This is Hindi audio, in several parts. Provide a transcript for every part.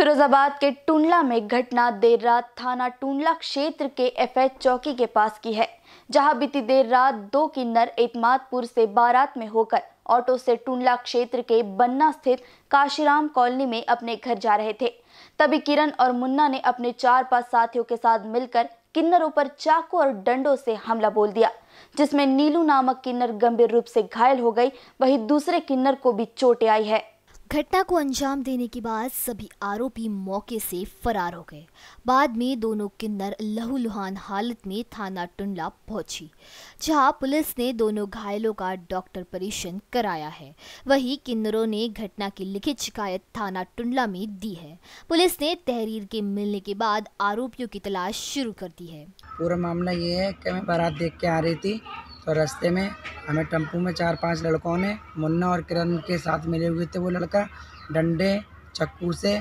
फिरोजाबाद के टुंडला में घटना देर रात थाना टुंडला क्षेत्र के एफएच चौकी के पास की है जहां बीती देर रात दो किन्नर एतमादपुर से बारात में होकर ऑटो से टूडला क्षेत्र के बन्ना स्थित काशीराम कॉलोनी में अपने घर जा रहे थे तभी किरण और मुन्ना ने अपने चार पांच साथियों के साथ मिलकर किन्नरों पर चाकू और डंडों से हमला बोल दिया जिसमें नीलू नामक किन्नर गंभीर रूप से घायल हो गई वहीं दूसरे किन्नर को भी चोटें आई है घटना को अंजाम देने के बाद सभी आरोपी मौके से फरार हो गए बाद में दोनों किन्नर लहूलुहान हालत में थाना टुंडला पहुंची जहां पुलिस ने दोनों घायलों का डॉक्टर परीक्षण कराया है वहीं किन्नरों ने घटना की लिखित शिकायत थाना टुंडला में दी है पुलिस ने तहरीर के मिलने के बाद आरोपियों की तलाश शुरू कर दी है पूरा मामला ये है कि मैं बारात देख के आ रही थी तो रास्ते में हमें टेम्पू में चार पांच लड़कों ने मुन्ना और किरण के साथ मिले हुए थे वो लड़का डंडे चक्कू से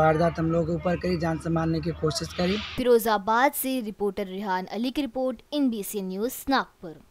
वारदात हम लोगों के ऊपर करी जान से मारने की कोशिश करी फिरोजाबाद से रिपोर्टर रिहान अली की रिपोर्ट इन न्यूज़ नागपुर